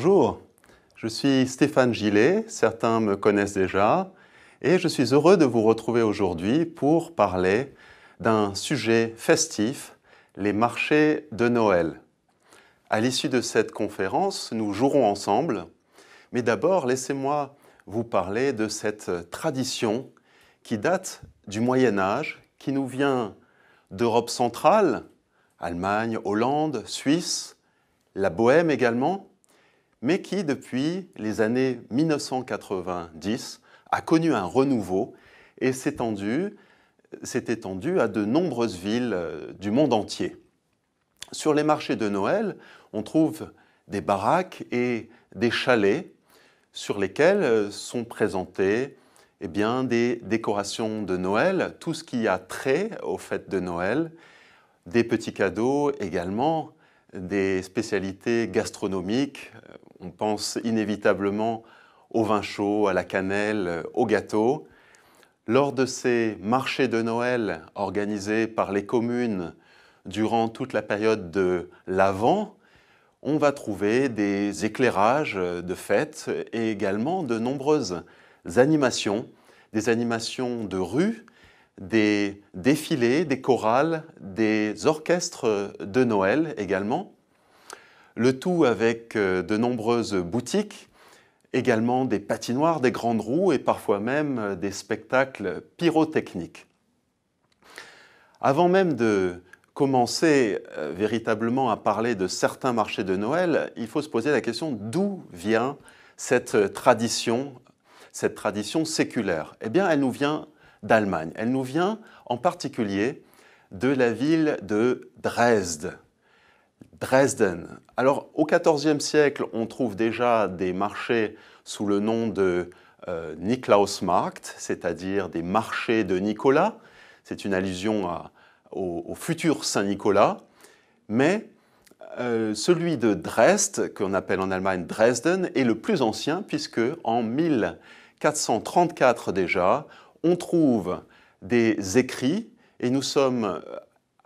Bonjour, je suis Stéphane Gillet, certains me connaissent déjà, et je suis heureux de vous retrouver aujourd'hui pour parler d'un sujet festif, les marchés de Noël. À l'issue de cette conférence, nous jouerons ensemble, mais d'abord laissez-moi vous parler de cette tradition qui date du Moyen Âge, qui nous vient d'Europe centrale, Allemagne, Hollande, Suisse, la Bohème également, mais qui, depuis les années 1990, a connu un renouveau et s'est étendu, à de nombreuses villes euh, du monde entier. Sur les marchés de Noël, on trouve des baraques et des chalets sur lesquels euh, sont présentées eh bien, des décorations de Noël, tout ce qui a trait aux fêtes de Noël, des petits cadeaux également, des spécialités gastronomiques euh, on pense inévitablement au vin chaud, à la cannelle, euh, au gâteau. Lors de ces marchés de Noël organisés par les communes durant toute la période de l'Avent, on va trouver des éclairages de fêtes et également de nombreuses animations, des animations de rue, des défilés, des chorales, des orchestres de Noël également. Le tout avec euh, de nombreuses boutiques, également des patinoires, des grandes roues et parfois même euh, des spectacles pyrotechniques. Avant même de commencer euh, véritablement à parler de certains marchés de Noël, il faut se poser la question d'où vient cette tradition, cette tradition séculaire Eh bien, elle nous vient d'Allemagne. Elle nous vient en particulier de la ville de Dresde. Dresden. Alors au XIVe siècle, on trouve déjà des marchés sous le nom de euh, Niklausmarkt, c'est-à-dire des marchés de Nicolas. C'est une allusion au, futur Saint Nicolas. Mais euh, celui de Dresde, qu'on appelle en Allemagne Dresden, est le plus ancien puisque en 1434 déjà, on trouve des écrits et nous sommes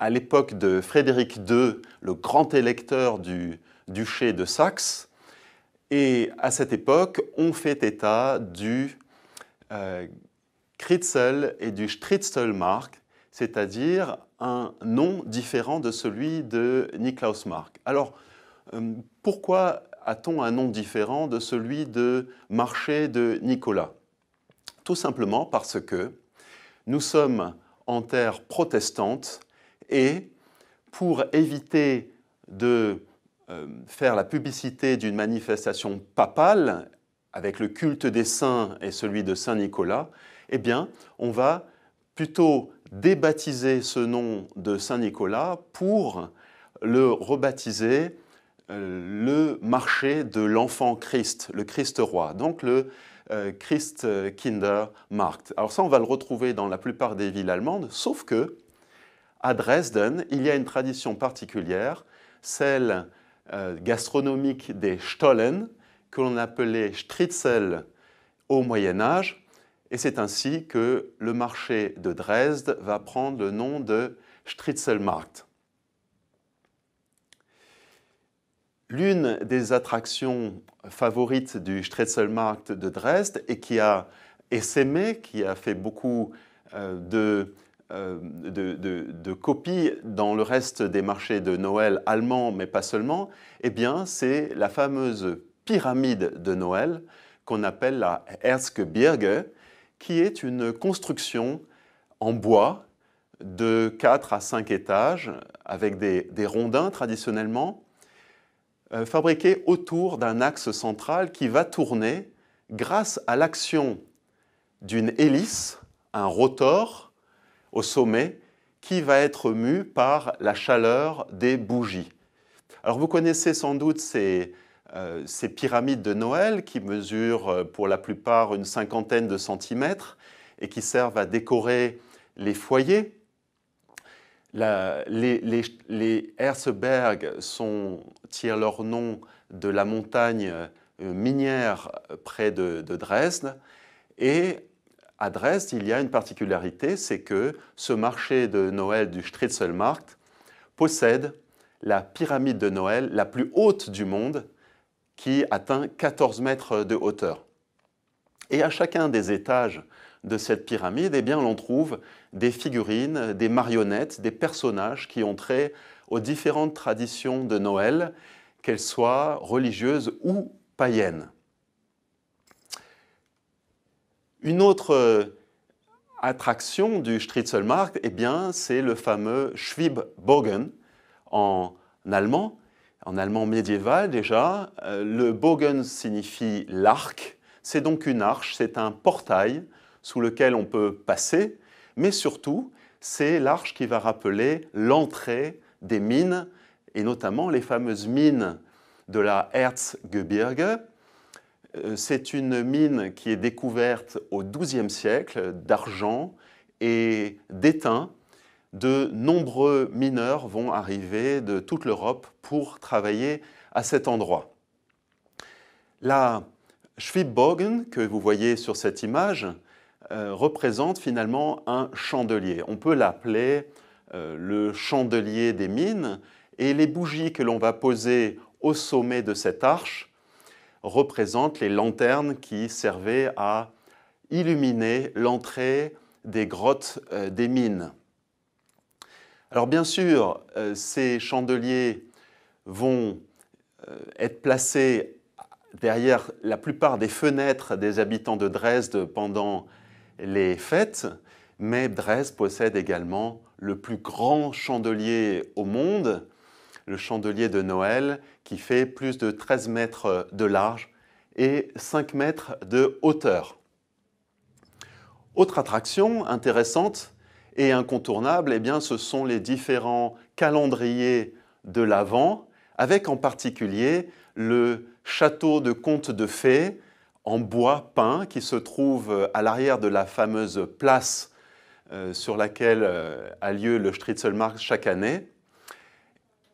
à l'époque de Frédéric II, le grand électeur du duché de Saxe. Et à cette époque, on fait état du euh, Kritzel et du Stritzelmark, c'est-à-dire un nom différent de celui de Niklaus Mark. Alors, euh, pourquoi a-t-on un nom différent de celui de marché de Nicolas Tout simplement parce que nous sommes en terre protestante et pour éviter de euh, faire la publicité d'une manifestation papale avec le culte des saints et celui de Saint Nicolas, eh bien, on va plutôt débaptiser ce nom de Saint Nicolas pour le rebaptiser euh, le marché de l'enfant Christ, le Christ roi, donc le euh, Christ Kinder Markt. Alors ça, on va le retrouver dans la plupart des villes allemandes, sauf que à Dresden, il y a une tradition particulière, celle euh, gastronomique des Stollen, que l'on appelait Stritzel au Moyen Âge, et c'est ainsi que le marché de Dresde va prendre le nom de Stritzelmarkt. L'une des attractions favorites du Stritzelmarkt de Dresde et qui a essaimé, qui a fait beaucoup euh, de euh, de, copies dans le reste des marchés de Noël allemands, mais pas seulement, eh bien, c'est la fameuse pyramide de Noël qu'on appelle la Erzgebirge, qui est une construction en bois de 4 à 5 étages, avec des, rondins traditionnellement, euh, fabriquée autour d'un axe central qui va tourner grâce à l'action d'une hélice, un rotor, au sommet qui va être mu par la chaleur des bougies. Alors vous connaissez sans doute ces, euh, pyramides de Noël qui mesurent euh, pour la plupart une cinquantaine de centimètres et qui servent à décorer les foyers. les, les, Herzberg sont, tirent leur nom de la montagne euh, minière près de, de Dresde et à Dresde, il y a une particularité, c'est que ce marché de Noël du Stritzelmarkt possède la pyramide de Noël la plus haute du monde, qui atteint 14 mètres de hauteur. Et à chacun des étages de cette pyramide, eh bien, l'on trouve des figurines, des marionnettes, des personnages qui ont trait aux différentes traditions de Noël, qu'elles soient religieuses ou païennes. Une autre euh, attraction du Stritzelmarkt, eh bien, c'est le fameux Schwibbogen en allemand, en allemand médiéval déjà. Euh, le Bogen signifie l'arc. C'est donc une arche, c'est un portail sous lequel on peut passer, mais surtout, c'est l'arche qui va rappeler l'entrée des mines, et notamment les fameuses mines de la Erzgebirge, euh, c'est une mine qui est découverte au XIIe siècle d'argent et d'étain. De nombreux mineurs vont arriver de toute l'Europe pour travailler à cet endroit. La Schwibbogen, que vous voyez sur cette image, euh, représente finalement un chandelier. On peut l'appeler euh, le chandelier des mines, et les bougies que l'on va poser au sommet de cette arche représentent les lanternes qui servaient à illuminer l'entrée des grottes euh, des mines. Alors bien sûr, euh, ces chandeliers vont euh, être placés derrière la plupart des fenêtres des habitants de Dresde pendant les fêtes, mais Dresde possède également le plus grand chandelier au monde, le chandelier de Noël, qui fait plus de 13 mètres de large et 5 mètres de hauteur. Autre attraction intéressante et incontournable, eh bien, ce sont les différents calendriers de l'Avent, avec en particulier le château de Comte de fées en bois peint qui se trouve à l'arrière de la fameuse place euh, sur laquelle euh, a lieu le Stritzelmarkt chaque année.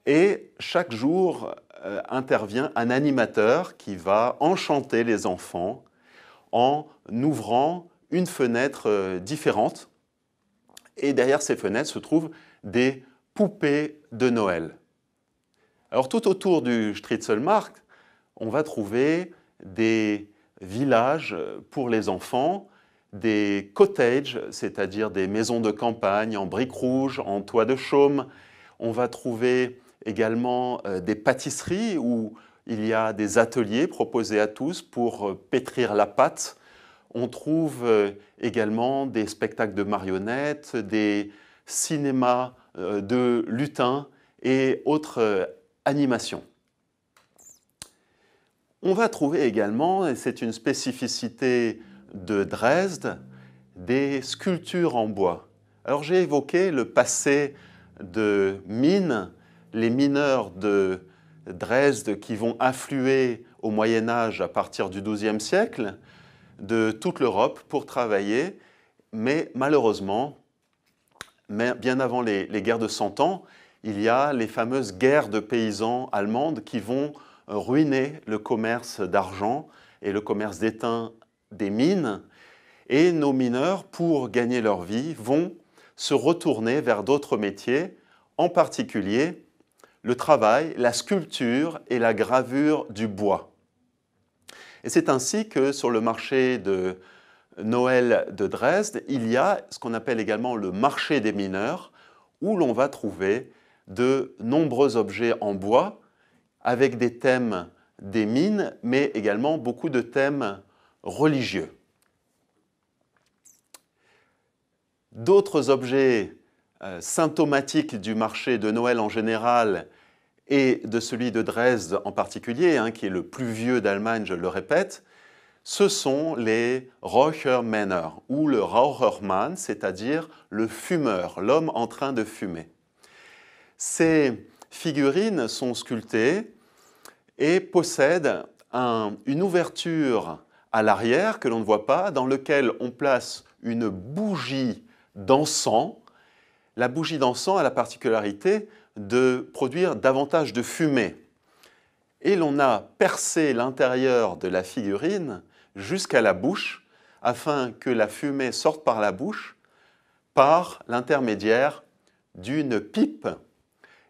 Et chaque jour, euh, intervient un animateur qui va enchanter les enfants en ouvrant une fenêtre euh, différente. Et derrière ces fenêtres se trouvent des poupées de Noël. Alors tout autour du Striezelmarkt on va trouver des villages pour les enfants, des cottages, c'est-à-dire des maisons de campagne en briques rouges, en toit de chaume. On va trouver également euh, des pâtisseries où il y a des ateliers proposés à tous pour euh, pétrir la pâte. On trouve euh, également des spectacles de marionnettes, des cinémas de lutins et autres animations. On va trouver également, et c'est une spécificité de Dresde, des sculptures en bois. Alors j'ai évoqué le passé de mines les mineurs de Dresde qui vont affluer au Moyen Âge à partir du XIIe siècle de toute l'Europe pour travailler, mais malheureusement, bien avant les, les, guerres de Cent Ans, il y a les fameuses guerres de paysans allemandes qui vont ruiner le commerce d'argent et le commerce d'étain des mines. Et nos mineurs, pour gagner leur vie, vont se retourner vers d'autres métiers, en particulier le travail, la sculpture et la gravure du bois. Et c'est ainsi que sur le marché de Noël de Dresde, il y a ce qu'on appelle également le marché des mineurs, où l'on va trouver de nombreux objets en bois avec des thèmes des mines, mais également beaucoup de thèmes religieux. D'autres objets euh, symptomatiques du marché de Noël en général et de celui de Dresde en particulier, hein, qui est le plus vieux d'Allemagne, je le répète, ce sont les Männer ou le Rauchermann, c'est-à-dire le fumeur, l'homme en train de fumer. Ces figurines sont sculptées et possèdent une ouverture à l'arrière que l'on ne voit pas, dans lequel on place une bougie d'encens. La bougie d'encens a la particularité de produire davantage de fumée. Et l'on a percé l'intérieur de la figurine jusqu'à la bouche afin que la fumée sorte par la bouche par l'intermédiaire d'une pipe.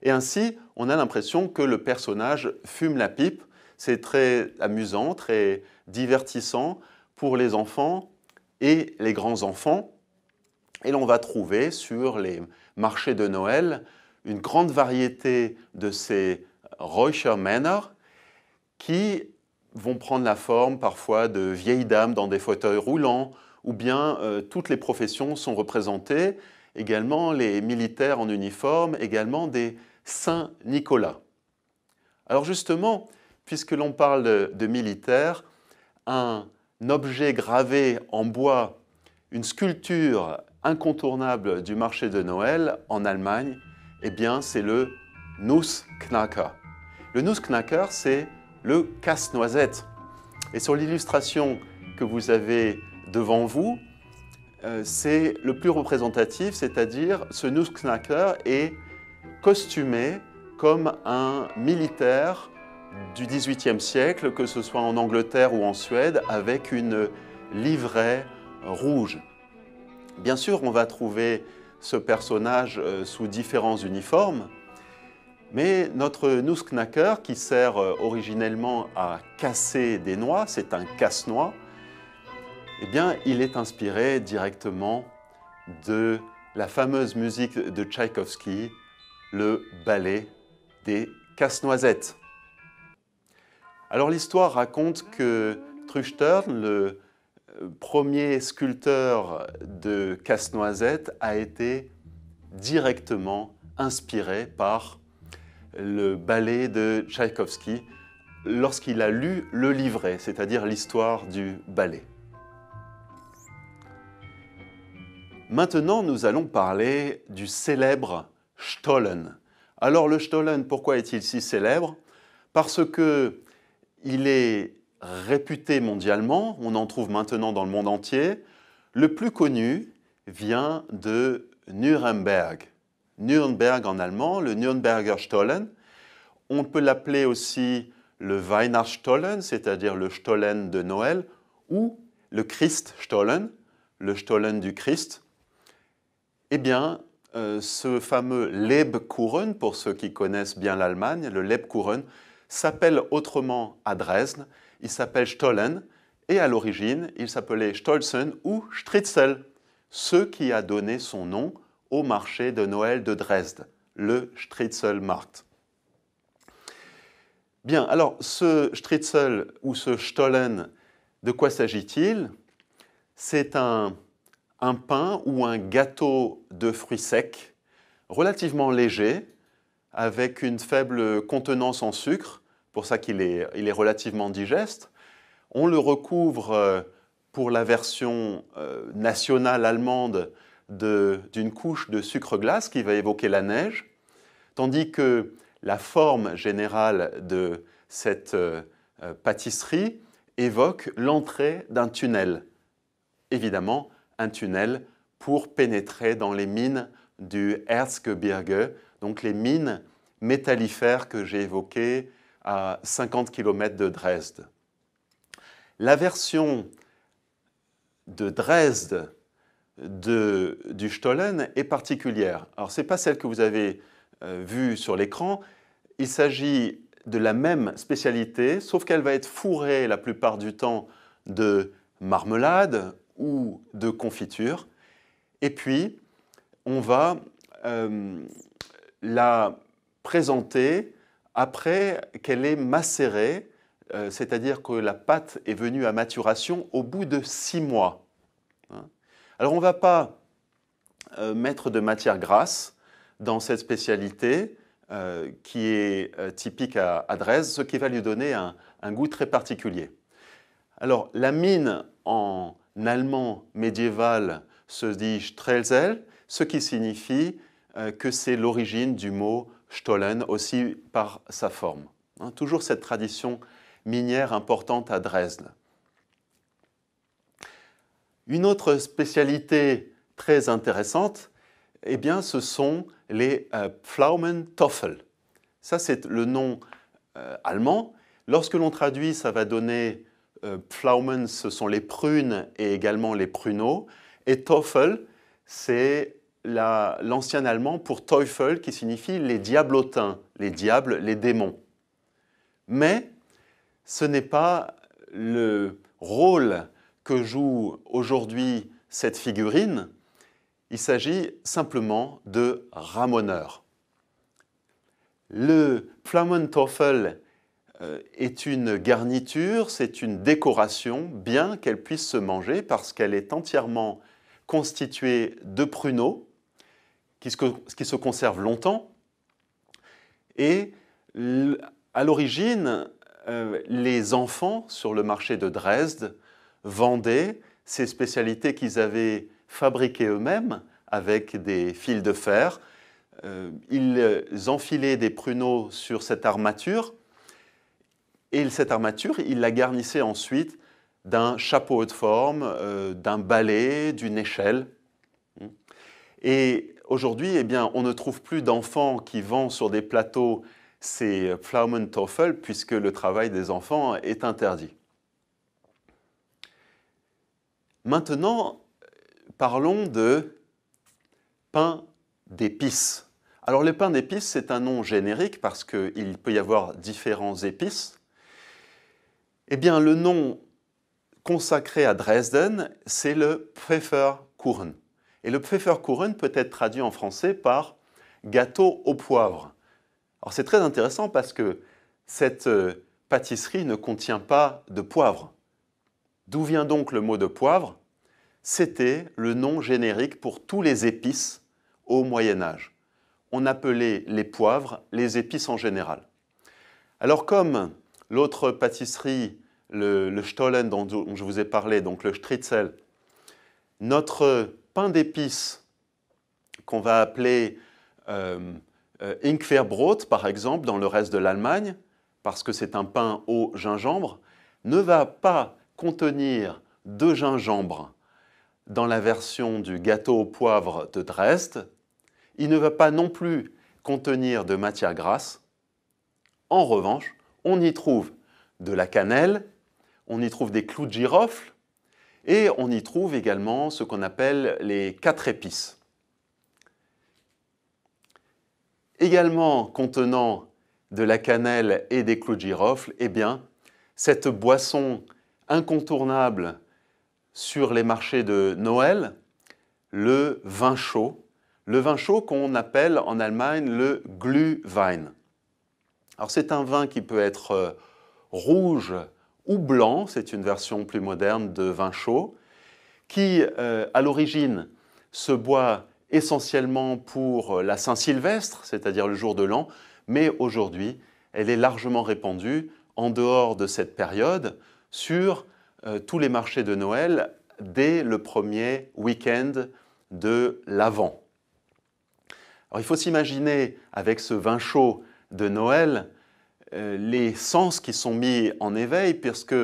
Et ainsi, on a l'impression que le personnage fume la pipe. C'est très amusant, très divertissant pour les enfants et les grands-enfants. Et l'on va trouver sur les marchés de Noël une grande variété de ces Männer » qui vont prendre la forme parfois de vieilles dames dans des fauteuils roulants, ou bien euh, toutes les professions sont représentées, également les militaires en uniforme, également des saints Nicolas. Alors justement, puisque l'on parle de militaires, un objet gravé en bois, une sculpture incontournable du marché de Noël en Allemagne, eh bien, c'est le Nussknacker. Le Nussknacker, c'est le casse-noisette. Et sur l'illustration que vous avez devant vous, euh, c'est le plus représentatif, c'est-à-dire ce Nussknacker est costumé comme un militaire du XVIIIe siècle, que ce soit en Angleterre ou en Suède, avec une livrée rouge. Bien sûr, on va trouver ce personnage euh, sous différents uniformes. Mais notre Nussknacker, qui sert euh, originellement à casser des noix, c'est un casse-noix, eh bien, il est inspiré directement de la fameuse musique de Tchaïkovski, le ballet des casse-noisettes. Alors l'histoire raconte que Truchtern, le premier sculpteur de Casse-Noisette a été directement inspiré par le ballet de Tchaïkovski lorsqu'il a lu le livret, c'est-à-dire l'histoire du ballet. Maintenant, nous allons parler du célèbre Stollen. Alors le Stollen, pourquoi est-il si célèbre Parce que il est réputé mondialement, on en trouve maintenant dans le monde entier. Le plus connu vient de Nuremberg. Nuremberg en allemand, le Nürnberger Stollen. On peut l'appeler aussi le Weihnachtsstollen, c'est-à-dire le Stollen de Noël, ou le Christstollen, le Stollen du Christ. Eh bien, euh, ce fameux Lebkuchen, pour ceux qui connaissent bien l'Allemagne, le Lebkuchen s'appelle autrement à Dresde il s'appelle Stollen et à l'origine, il s'appelait Stolzen ou Stritzel, ce qui a donné son nom au marché de Noël de Dresde, le Stritzelmarkt. Bien, alors ce Stritzel ou ce Stollen, de quoi s'agit-il C'est un, un pain ou un gâteau de fruits secs, relativement léger, avec une faible contenance en sucre, pour ça qu'il est, relativement digeste. On le recouvre euh, pour la version euh, nationale allemande d'une couche de sucre glace qui va évoquer la neige, tandis que la forme générale de cette euh, pâtisserie évoque l'entrée d'un tunnel. Évidemment, un tunnel pour pénétrer dans les mines du Erzgebirge, donc les mines métallifères que j'ai évoquées, à 50 km de Dresde. La version de Dresde du Stollen est particulière. Alors, ce n'est pas celle que vous avez euh, vue sur l'écran. Il s'agit de la même spécialité, sauf qu'elle va être fourrée la plupart du temps de marmelade ou de confiture. Et puis, on va euh, la présenter après qu'elle est macérée, euh, c'est-à-dire que la pâte est venue à maturation au bout de six mois. Hein. Alors on ne va pas euh, mettre de matière grasse dans cette spécialité euh, qui est typique à, Dresde, ce qui va lui donner un, goût très particulier. Alors la mine en allemand médiéval se dit Strelzel, ce qui signifie que c'est l'origine du mot Stollen aussi par sa forme. Hein, toujours cette tradition minière importante à Dresde. Une autre spécialité très intéressante, eh bien, ce sont les euh, Pflaumentoffel. Ça, c'est le nom euh, allemand. Lorsque l'on traduit, ça va donner euh, Pflaumen, ce sont les prunes et également les pruneaux. Et Toffel, c'est l'ancien allemand pour Teufel, qui signifie les diablotins, les diables, les démons. Mais ce n'est pas le rôle que joue aujourd'hui cette figurine, il s'agit simplement de ramoneur. Le Flammentoffel euh, est une garniture, c'est une décoration, bien qu'elle puisse se manger parce qu'elle est entièrement constituée de pruneaux qui se, qui se conserve longtemps. Et à l'origine, euh, les enfants sur le marché de Dresde vendaient ces spécialités qu'ils avaient fabriquées eux-mêmes avec des fils de fer. Euh, ils euh, enfilaient des pruneaux sur cette armature et cette armature, ils la garnissaient ensuite d'un chapeau de forme, d'un balai, d'une échelle. Et Aujourd'hui, eh bien, on ne trouve plus d'enfants qui vendent sur des plateaux ces Pflaumentoffel puisque le travail des enfants est interdit. Maintenant, parlons de pain d'épices. Alors le pain d'épices, c'est un nom générique parce qu'il peut y avoir différents épices. Eh bien, le nom consacré à Dresden, c'est le Pfefferkuchen. Et le Pfefferkuchen peut être traduit en français par gâteau au poivre. Alors c'est très intéressant parce que cette euh, pâtisserie ne contient pas de poivre. D'où vient donc le mot de poivre C'était le nom générique pour tous les épices au Moyen Âge. On appelait les poivres les épices en général. Alors comme l'autre pâtisserie, le, Stollen dont, je vous ai parlé, donc le Stritzel, notre pain d'épices qu'on va appeler euh, euh par exemple, dans le reste de l'Allemagne, parce que c'est un pain au gingembre, ne va pas contenir de gingembre dans la version du gâteau au poivre de Dresde. Il ne va pas non plus contenir de matière grasse. En revanche, on y trouve de la cannelle, on y trouve des clous de girofle, et on y trouve également ce qu'on appelle les quatre épices. Également contenant de la cannelle et des clous de girofle, eh bien, cette boisson incontournable sur les marchés de Noël, le vin chaud, le vin chaud qu'on appelle en Allemagne le Glühwein. Alors c'est un vin qui peut être euh, rouge ou blanc, c'est une version plus moderne de vin chaud, qui euh, à l'origine se boit essentiellement pour la Saint-Sylvestre, c'est-à-dire le jour de l'an, mais aujourd'hui, elle est largement répandue en dehors de cette période sur euh, tous les marchés de Noël dès le premier week-end de l'Avent. Alors il faut s'imaginer avec ce vin chaud de Noël euh, les sens qui sont mis en éveil, puisque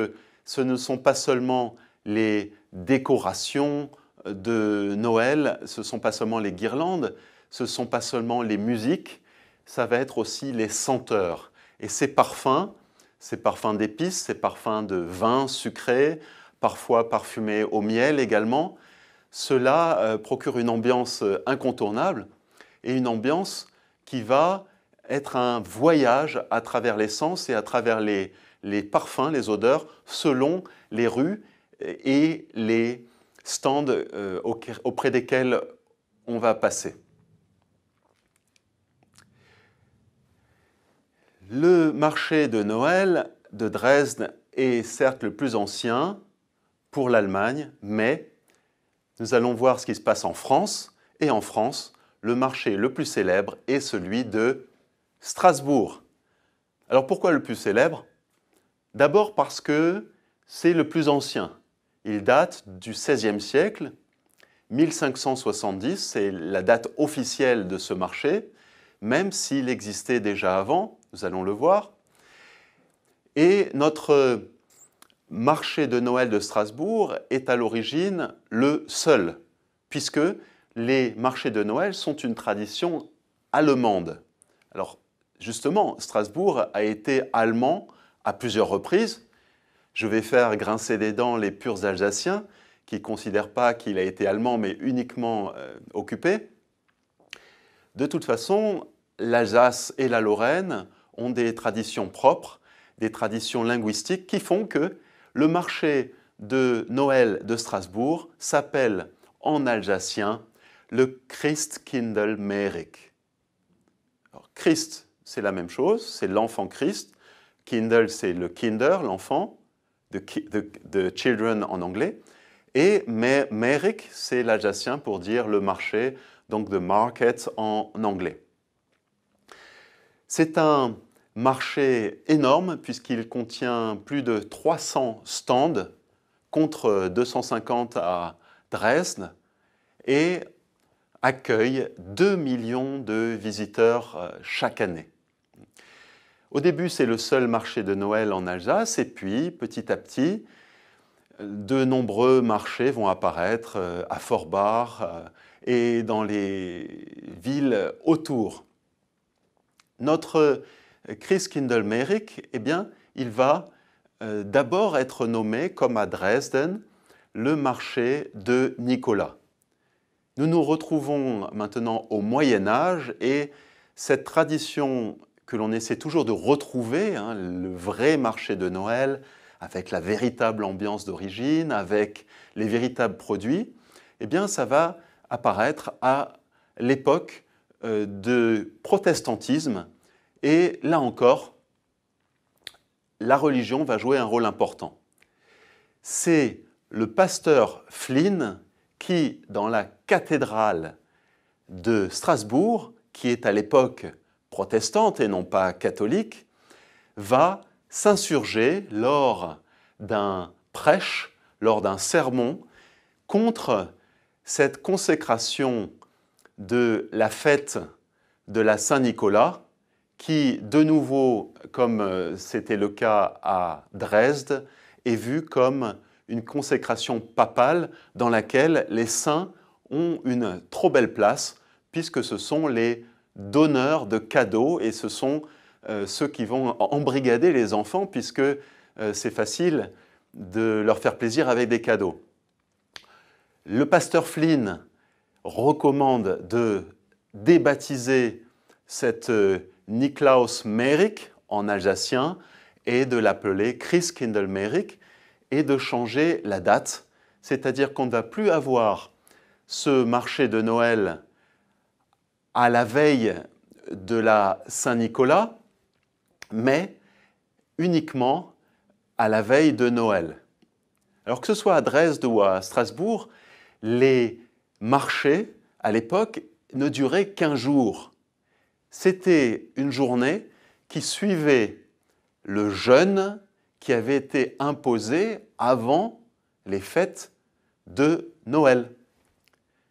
ce ne sont pas seulement les décorations de Noël, ce ne sont pas seulement les guirlandes, ce ne sont pas seulement les musiques, ça va être aussi les senteurs. Et ces parfums, ces parfums d'épices, ces parfums de vin sucré, parfois parfumés au miel également, cela euh, procure une ambiance incontournable et une ambiance qui va être un voyage à travers les sens et à travers les, les parfums, les odeurs, selon les rues et les stands euh, auprès desquels on va passer. Le marché de Noël de Dresde est certes le plus ancien pour l'Allemagne, mais nous allons voir ce qui se passe en France. Et en France, le marché le plus célèbre est celui de Strasbourg. Alors pourquoi le plus célèbre D'abord parce que c'est le plus ancien. Il date du XVIe siècle. 1570, c'est la date officielle de ce marché, même s'il existait déjà avant, nous allons le voir. Et notre marché de Noël de Strasbourg est à l'origine le seul, puisque les marchés de Noël sont une tradition allemande. Alors justement, Strasbourg a été allemand à plusieurs reprises. Je vais faire grincer des dents les purs Alsaciens qui ne considèrent pas qu'il a été allemand mais uniquement euh, occupé. De toute façon, l'Alsace et la Lorraine ont des traditions propres, des traditions linguistiques qui font que le marché de Noël de Strasbourg s'appelle en alsacien le Christkindlmerik. Christ c'est la même chose, c'est l'enfant Christ. Kindle, c'est le kinder, l'enfant, the, children en anglais. Et Merrick, c'est l'ajacien pour dire le marché, donc the market en anglais. C'est un marché énorme puisqu'il contient plus de 300 stands contre 250 à Dresde et accueille 2 millions de visiteurs euh, chaque année. Au début, c'est le seul marché de Noël en Alsace, et puis petit à petit, de nombreux marchés vont apparaître euh, à Forbach euh, et dans les villes autour. Notre euh, Chris kindle eh bien, il va d'abord être nommé, comme à Dresden, le marché de Nicolas. Nous nous retrouvons maintenant au Moyen Âge et cette tradition que l'on essaie toujours de retrouver, hein, le vrai marché de Noël, avec la véritable ambiance d'origine, avec les véritables produits, eh bien ça va apparaître à l'époque euh, de protestantisme et là encore, la religion va jouer un rôle important. C'est le pasteur Flynn qui, dans la cathédrale de Strasbourg, qui est à l'époque protestante et non pas catholique, va s'insurger lors d'un prêche, lors d'un sermon, contre cette consécration de la fête de la Saint-Nicolas, qui, de nouveau, comme euh, c'était le cas à Dresde, est vue comme une consécration papale dans laquelle les saints ont une trop belle place, puisque ce sont les donneurs de cadeaux et ce sont euh, ceux qui vont embrigader les enfants puisque euh, c'est facile de leur faire plaisir avec des cadeaux. Le pasteur Flynn recommande de débaptiser cette euh, Niklaus Merrick en alsacien et de l'appeler Chris Kindle et de changer la date, c'est-à-dire qu'on ne va plus avoir ce marché de Noël à la veille de la Saint-Nicolas, mais uniquement à la veille de Noël. Alors que ce soit à Dresde ou à Strasbourg, les marchés, à l'époque, ne duraient qu'un jour. C'était une journée qui suivait le jeûne qui avait été imposé avant les fêtes de Noël.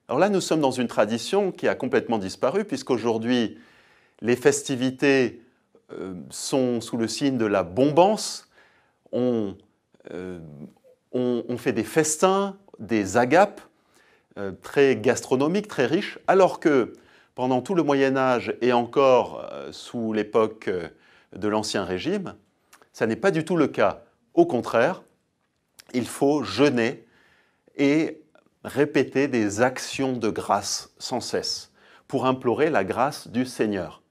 Alors là, nous sommes dans une tradition qui a complètement disparu, puisqu'aujourd'hui, les festivités euh, sont sous le signe de la bombance. On, euh, on, fait des festins, des agapes, euh, très gastronomiques, très riches, alors que pendant tout le Moyen Âge et encore sous l'époque de l'Ancien Régime, ça n'est pas du tout le cas. Au contraire, il faut jeûner et répéter des actions de grâce sans cesse pour implorer la grâce du Seigneur.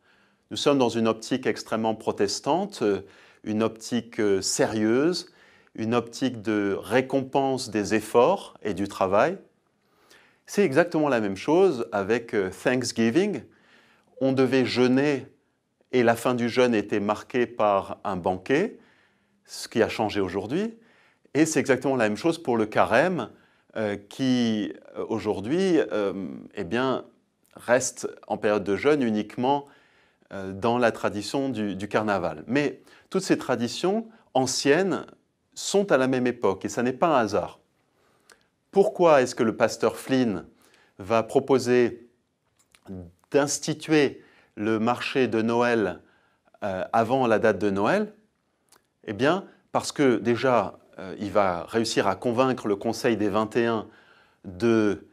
Nous sommes dans une optique extrêmement protestante, euh, une optique euh, sérieuse, une optique de récompense des efforts et du travail. C'est exactement la même chose avec euh, Thanksgiving. On devait jeûner et la fin du jeûne était marquée par un banquet, ce qui a changé aujourd'hui. Et c'est exactement la même chose pour le carême euh, qui euh, aujourd'hui euh, eh bien, reste en période de jeûne uniquement dans la tradition du, carnaval. Mais toutes ces traditions anciennes sont à la même époque et ça n'est pas un hasard. Pourquoi est-ce que le pasteur Flynn va proposer d'instituer le marché de Noël avant la date de Noël Eh bien, parce que déjà, euh, il va réussir à convaincre le Conseil des 21 de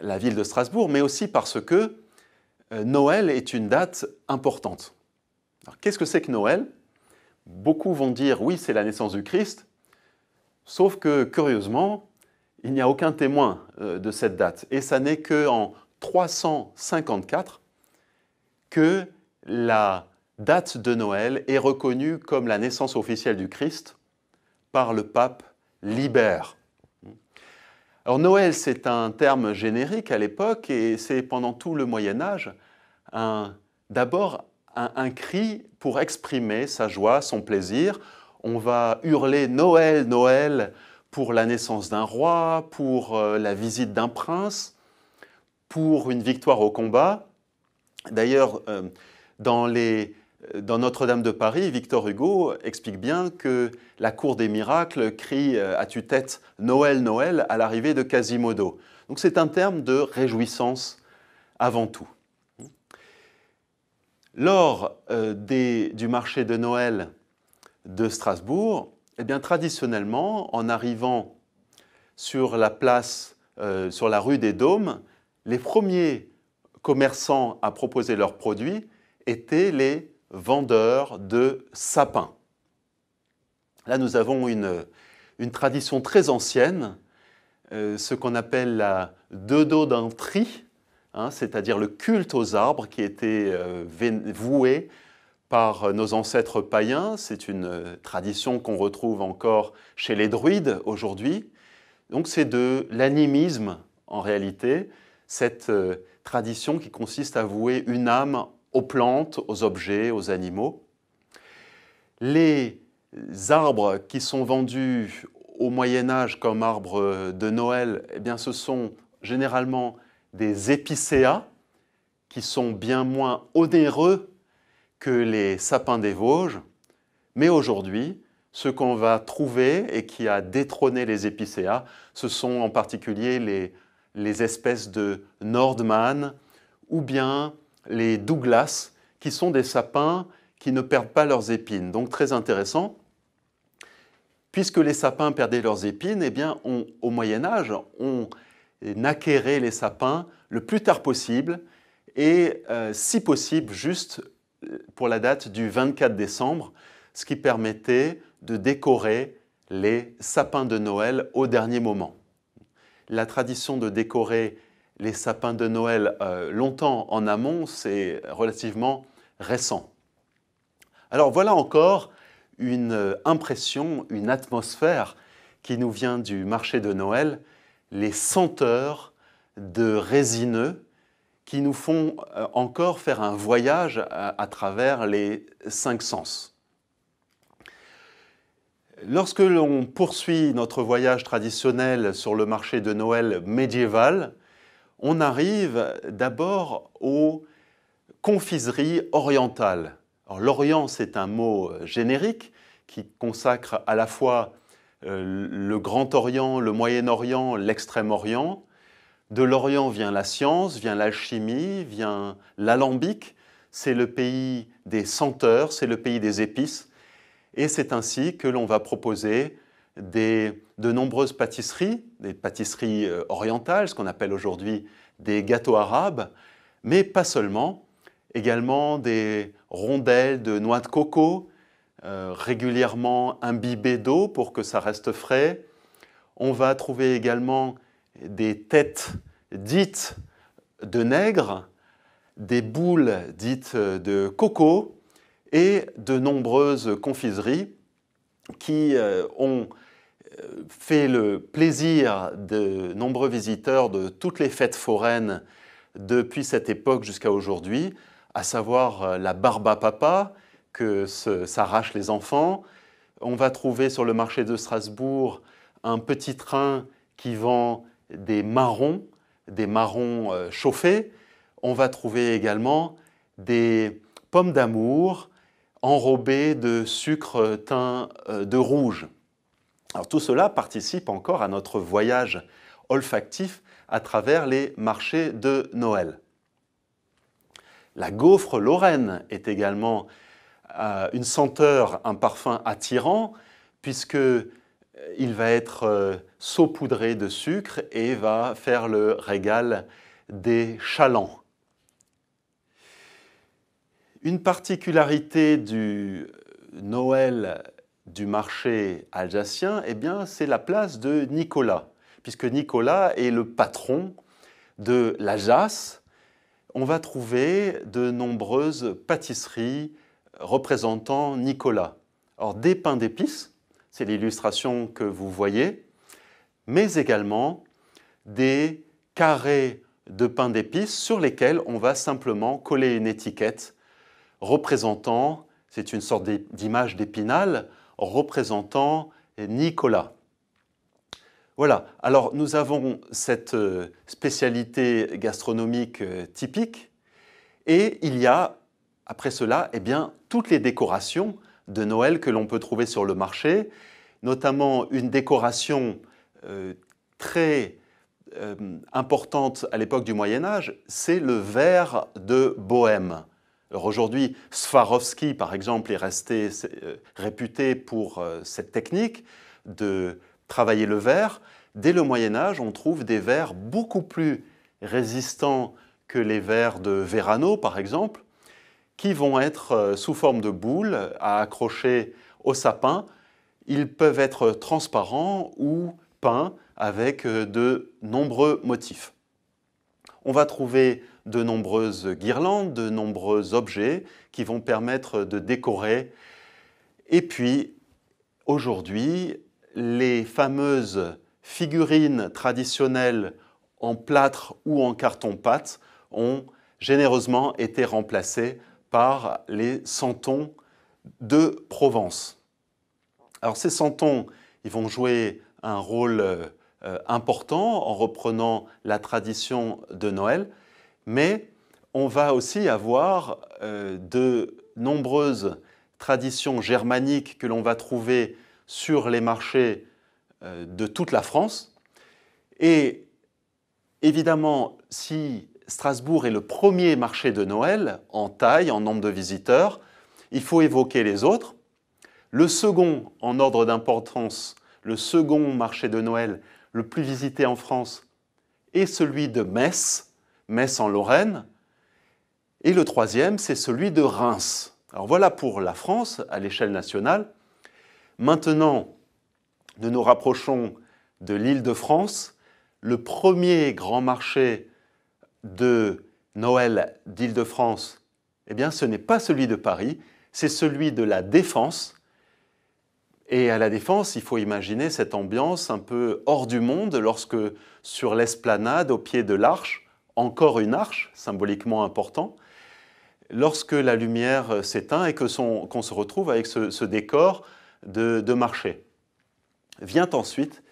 la ville de Strasbourg, mais aussi parce que euh, Noël est une date importante. qu'est-ce que c'est que Noël Beaucoup vont dire oui, c'est la naissance du Christ, sauf que curieusement, il n'y a aucun témoin euh, de cette date. Et ça n'est qu'en 354 que la date de Noël est reconnue comme la naissance officielle du Christ le pape libère. Alors Noël, c'est un terme générique à l'époque et c'est pendant tout le Moyen Âge d'abord un cri pour exprimer sa joie, son plaisir. On va hurler Noël, Noël pour la naissance d'un roi, pour euh, la visite d'un prince, pour une victoire au combat. D'ailleurs, euh, dans les dans Notre-Dame de Paris, Victor Hugo explique bien que la cour des miracles crie euh, à tue-tête Noël, Noël à l'arrivée de Quasimodo. Donc c'est un terme de réjouissance avant tout. Lors euh, du marché de Noël de Strasbourg, eh bien, traditionnellement, en arrivant sur la place, euh, sur la rue des Dômes, les premiers commerçants à proposer leurs produits étaient les vendeur de sapins. Là, nous avons une, une tradition très ancienne, euh, ce qu'on appelle la d'un hein, c'est-à-dire le culte aux arbres qui était euh, voué par nos ancêtres païens. C'est une euh, tradition qu'on retrouve encore chez les druides aujourd'hui. Donc c'est de l'animisme en réalité, cette tradition qui consiste à vouer une âme aux plantes, aux objets, aux animaux. Les arbres qui sont vendus au Moyen Âge comme arbres de Noël, eh bien, ce sont généralement des épicéas qui sont bien moins onéreux que les sapins des Vosges. Mais aujourd'hui, ce qu'on va trouver et qui a détrôné les épicéas, ce sont en particulier les, les espèces de Nordman ou bien les Douglas, qui sont des sapins qui ne perdent pas leurs épines. Donc très intéressant. Puisque les sapins perdaient leurs épines, eh bien, au Moyen Âge, on acquérait les sapins le plus tard possible et euh, si possible juste euh, pour la date du 24 décembre, ce qui permettait de décorer les sapins de Noël au dernier moment. La tradition de décorer les sapins de Noël euh, longtemps en amont, c'est relativement récent. Alors voilà encore une euh, impression, une atmosphère qui nous vient du marché de Noël, les senteurs de résineux qui nous font euh, encore faire un voyage à travers les cinq sens. Lorsque l'on poursuit notre voyage traditionnel sur le marché de Noël médiéval, on arrive d'abord aux confiseries orientales. l'Orient, c'est un mot euh, générique qui consacre à la fois euh, le Grand Orient, le Moyen-Orient, l'Extrême-Orient. De l'Orient vient la science, vient l'alchimie, vient l'alambic. C'est le pays des senteurs, c'est le pays des épices. Et c'est ainsi que l'on va proposer de nombreuses pâtisseries, des pâtisseries euh, orientales, ce qu'on appelle aujourd'hui des gâteaux arabes, mais pas seulement, également des rondelles de noix de coco, euh, régulièrement imbibées d'eau pour que ça reste frais. On va trouver également des têtes dites de nègres des boules dites euh, de coco et de nombreuses confiseries qui ont fait le plaisir de nombreux visiteurs de toutes les fêtes foraines depuis cette époque jusqu'à aujourd'hui, à savoir euh, la barbe à papa que s'arrachent les enfants. On va trouver sur le marché de Strasbourg un petit train qui vend des marrons, des marrons euh, chauffés. On va trouver également des pommes d'amour enrobées de sucre teint euh, de rouge tout cela participe encore à notre voyage olfactif à travers les marchés de Noël. La gaufre lorraine est également euh, une senteur, un parfum attirant, puisque euh, il va être euh, saupoudré de sucre et va faire le régal des chalands. Une particularité du Noël du marché alsacien, et eh bien, c'est la place de Nicolas, puisque Nicolas est le patron de l'Alsace. On va trouver de nombreuses pâtisseries représentant Nicolas. Or, des pains d'épices, c'est l'illustration que vous voyez, mais également des carrés de pains d'épices sur lesquels on va simplement coller une étiquette représentant, c'est une sorte d'image d'épinal, représentant Nicolas. Voilà, alors nous avons cette euh, spécialité gastronomique euh, typique et il y a après cela eh bien, toutes les décorations de Noël que l'on peut trouver sur le marché, notamment une décoration euh, très importante à l'époque du Moyen Âge, c'est le verre de Bohème aujourd'hui, Swarovski, par exemple, est resté euh, réputé pour euh, cette technique de travailler le verre. Dès le Moyen Âge, on trouve des verres beaucoup plus résistants que les verres de Verano, par exemple, qui vont être euh, sous forme de boules à accrocher au sapin. Ils peuvent être transparents ou peints avec de nombreux motifs. On va trouver de nombreuses guirlandes, de nombreux objets qui vont permettre de décorer. Et puis, aujourd'hui, les fameuses figurines traditionnelles en plâtre ou en carton-pâte ont généreusement été remplacées par les santons de Provence. Alors ces santons, ils vont jouer un rôle euh, euh, important en reprenant la tradition de Noël, mais on va aussi avoir euh, de nombreuses traditions germaniques que l'on va trouver sur les marchés euh, de toute la France. Et évidemment, si Strasbourg est le premier marché de Noël en taille, en nombre de visiteurs, il faut évoquer les autres. Le second en ordre d'importance, le second marché de Noël, le plus visité en France est celui de Metz, Metz en Lorraine. Et le troisième, c'est celui de Reims. Alors voilà pour la France à l'échelle nationale. Maintenant, nous nous rapprochons de l'île de France. Le premier grand marché de Noël d'Île-de-France, eh bien, ce n'est pas celui de Paris, c'est celui de la Défense, et à la Défense, il faut imaginer cette ambiance un peu hors du monde lorsque, sur l'esplanade, au pied de l'arche, encore une arche, symboliquement important, lorsque la lumière s'éteint et qu'on se retrouve avec ce, décor de, marché. Vient ensuite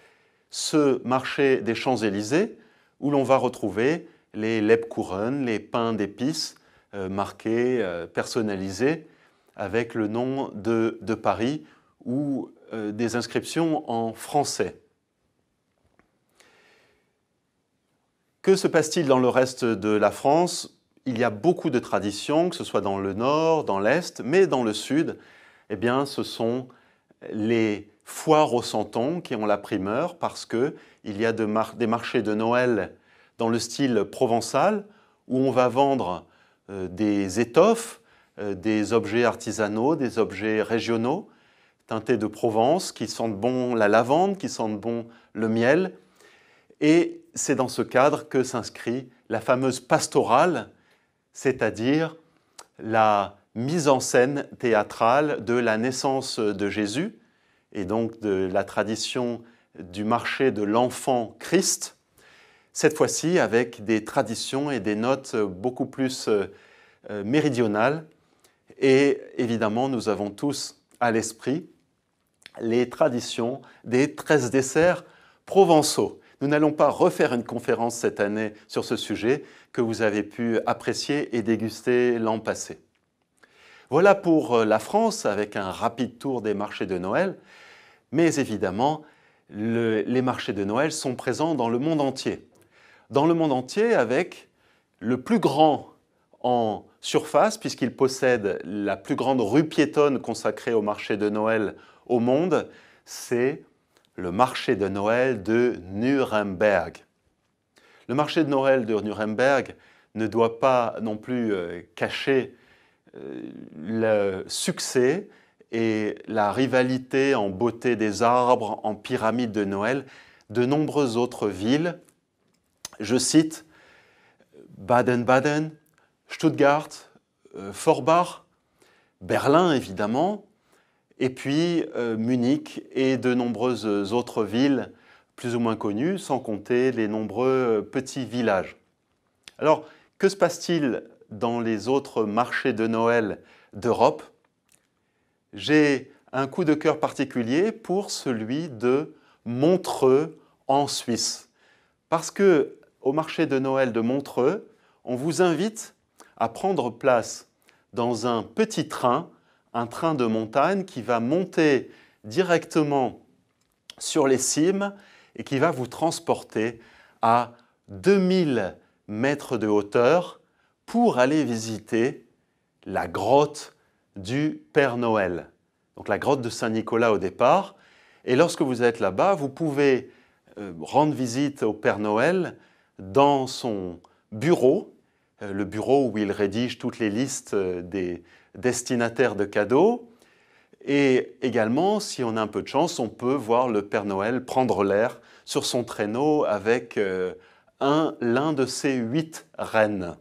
ce marché des Champs-Élysées où l'on va retrouver les lèbes-couronnes, les pains d'épices euh, marqués, euh, personnalisés avec le nom de Paris ou euh, des inscriptions en français. Que se passe-t-il dans le reste de la France Il y a beaucoup de traditions, que ce soit dans le nord, dans l'est, mais dans le sud, eh bien, ce sont les foires aux santons qui ont la primeur parce qu'il y a des marchés de Noël dans le style provençal où on va vendre euh, des étoffes, euh, des objets artisanaux, des objets régionaux teintés de Provence, qui sentent bon la lavande, qui sentent bon le miel. Et c'est dans ce cadre que s'inscrit la fameuse pastorale, c'est-à-dire la mise en scène théâtrale de la naissance de Jésus et donc de la tradition du marché de l'enfant Christ, cette fois-ci avec des traditions et des notes beaucoup plus euh, euh, méridionales. Et évidemment, nous avons tous à l'esprit les traditions des 13 desserts provençaux. Nous n'allons pas refaire une conférence cette année sur ce sujet que vous avez pu apprécier et déguster l'an passé. Voilà pour euh, la France avec un rapide tour des marchés de Noël. Mais évidemment, les marchés de Noël sont présents dans le monde entier. Dans le monde entier avec le plus grand en surface, puisqu'il possède la plus grande rue piétonne consacrée au marché de Noël au monde, c'est le marché de Noël de Nuremberg. Le marché de Noël de Nuremberg ne doit pas non plus euh, cacher euh, le succès et la rivalité en beauté des arbres, en pyramide de Noël, de nombreuses autres villes. Je cite Baden-Baden, Stuttgart, euh, Forbach, Berlin évidemment, et puis euh, Munich et de nombreuses autres villes plus ou moins connues, sans compter les nombreux euh, petits villages. Alors, que se passe-t-il dans les autres marchés de Noël d'Europe J'ai un coup de cœur particulier pour celui de Montreux en Suisse. Parce que au marché de Noël de Montreux, on vous invite à prendre place dans un petit train un train de montagne qui va monter directement sur les cimes et qui va vous transporter à 2000 mètres de hauteur pour aller visiter la grotte du Père Noël. Donc la grotte de Saint-Nicolas au départ. Et lorsque vous êtes là-bas, vous pouvez euh, rendre visite au Père Noël dans son bureau, euh, le bureau où il rédige toutes les listes euh, des, destinataire de cadeaux. Et également, si on a un peu de chance, on peut voir le Père Noël prendre l'air sur son traîneau avec euh, un, l'un de ses huit reines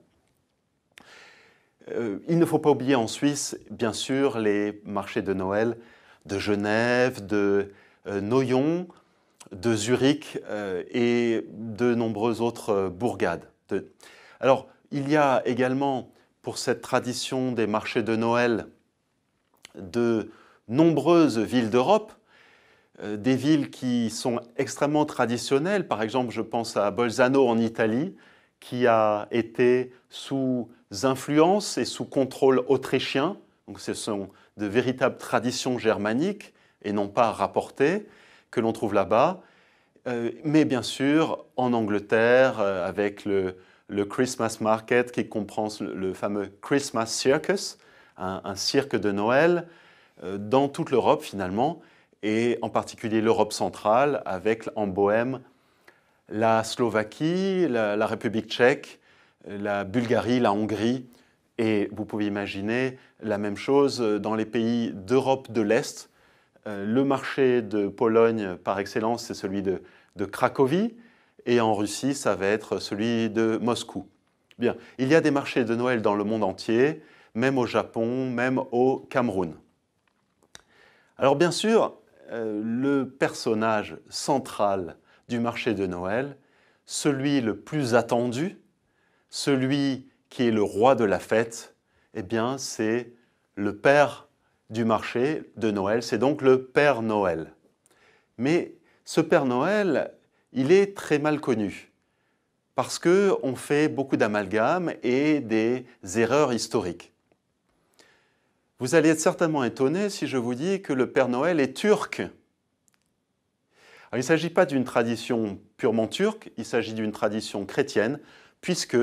euh, il ne faut pas oublier en Suisse, bien sûr, les marchés de Noël de Genève, de euh, Noyon, de Zurich et de nombreuses autres bourgades. Alors, il y a également pour cette tradition des marchés de Noël de nombreuses villes d'Europe, euh, des villes qui sont extrêmement traditionnelles. Par exemple, je pense à Bolzano en Italie, qui a été sous influence et sous contrôle autrichien. Donc ce sont de véritables traditions germaniques et non pas rapportées que l'on trouve là-bas. Euh, mais bien sûr, en Angleterre, euh, avec le, le Christmas Market qui comprend le fameux Christmas Circus, un, cirque de Noël, euh, dans toute l'Europe finalement, et en particulier l'Europe centrale, avec en Bohème la Slovaquie, la, République tchèque, la Bulgarie, la Hongrie, et vous pouvez imaginer la même chose dans les pays d'Europe de l'Est. Euh, le marché de Pologne par excellence, c'est celui de Cracovie, et en Russie, ça va être celui de Moscou. Bien, il y a des marchés de Noël dans le monde entier, même au Japon, même au Cameroun. Alors bien sûr, euh, le personnage central du marché de Noël, celui le plus attendu, celui qui est le roi de la fête, eh bien c'est le père du marché de Noël, c'est donc le Père Noël. Mais ce Père Noël, il est très mal connu parce qu'on fait beaucoup d'amalgames et des erreurs historiques. Vous allez être certainement étonné si je vous dis que le Père Noël est turc. il ne s'agit pas d'une tradition purement turque, il s'agit d'une tradition chrétienne, puisque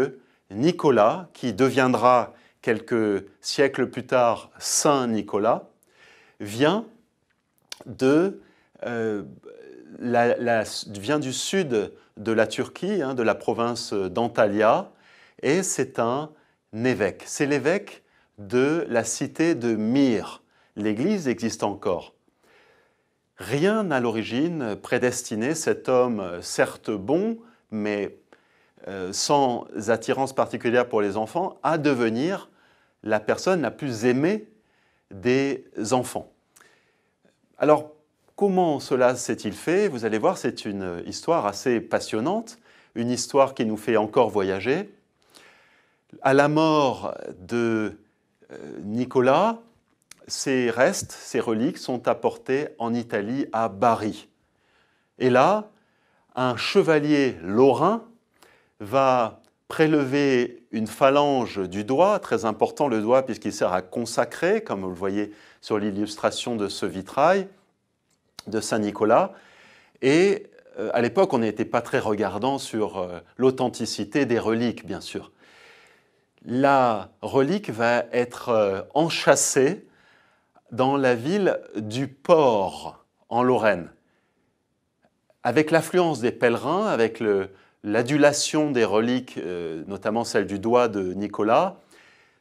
Nicolas, qui deviendra quelques siècles plus tard Saint Nicolas, vient de euh, la, vient du sud de la Turquie, hein, de la province d'Antalya, et c'est un évêque. C'est l'évêque de la cité de Myre. L'église existe encore. Rien n'a l'origine prédestiné cet homme, certes bon, mais euh, sans attirance particulière pour les enfants, à devenir la personne la plus aimée des enfants. Alors, Comment cela s'est-il fait Vous allez voir, c'est une histoire assez passionnante, une histoire qui nous fait encore voyager. À la mort de euh, Nicolas, ses restes, ses reliques sont apportés en Italie à Bari. Et là, un chevalier lorrain va prélever une phalange du doigt, très important le doigt puisqu'il sert à consacrer, comme vous le voyez sur l'illustration de ce vitrail, de Saint-Nicolas. Et euh, à l'époque, on n'était pas très regardant sur euh, l'authenticité des reliques, bien sûr. La relique va être euh, enchassée dans la ville du port en Lorraine. Avec l'affluence des pèlerins, avec l'adulation des reliques, notamment celle du doigt de Nicolas,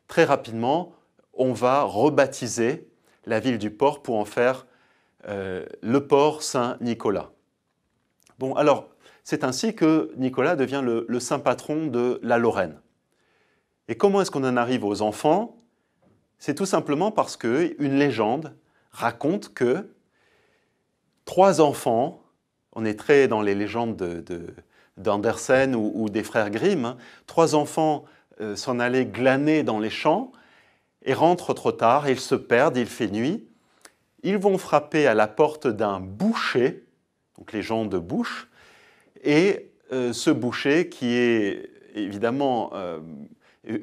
très rapidement, on va rebaptiser la ville du port pour en faire euh, le port Saint-Nicolas. Bon, alors, c'est ainsi que Nicolas devient le, saint patron de la Lorraine. Et comment est-ce qu'on en arrive aux enfants C'est tout simplement parce qu'une légende raconte que trois enfants, on est très dans les légendes d'Andersen ou, des frères Grimm, hein, trois enfants euh, s'en allaient glaner dans les champs et rentrent trop tard, ils se perdent, il fait nuit, ils vont frapper à la porte d'un boucher, donc les gens de bouche, et euh, ce boucher qui est évidemment euh,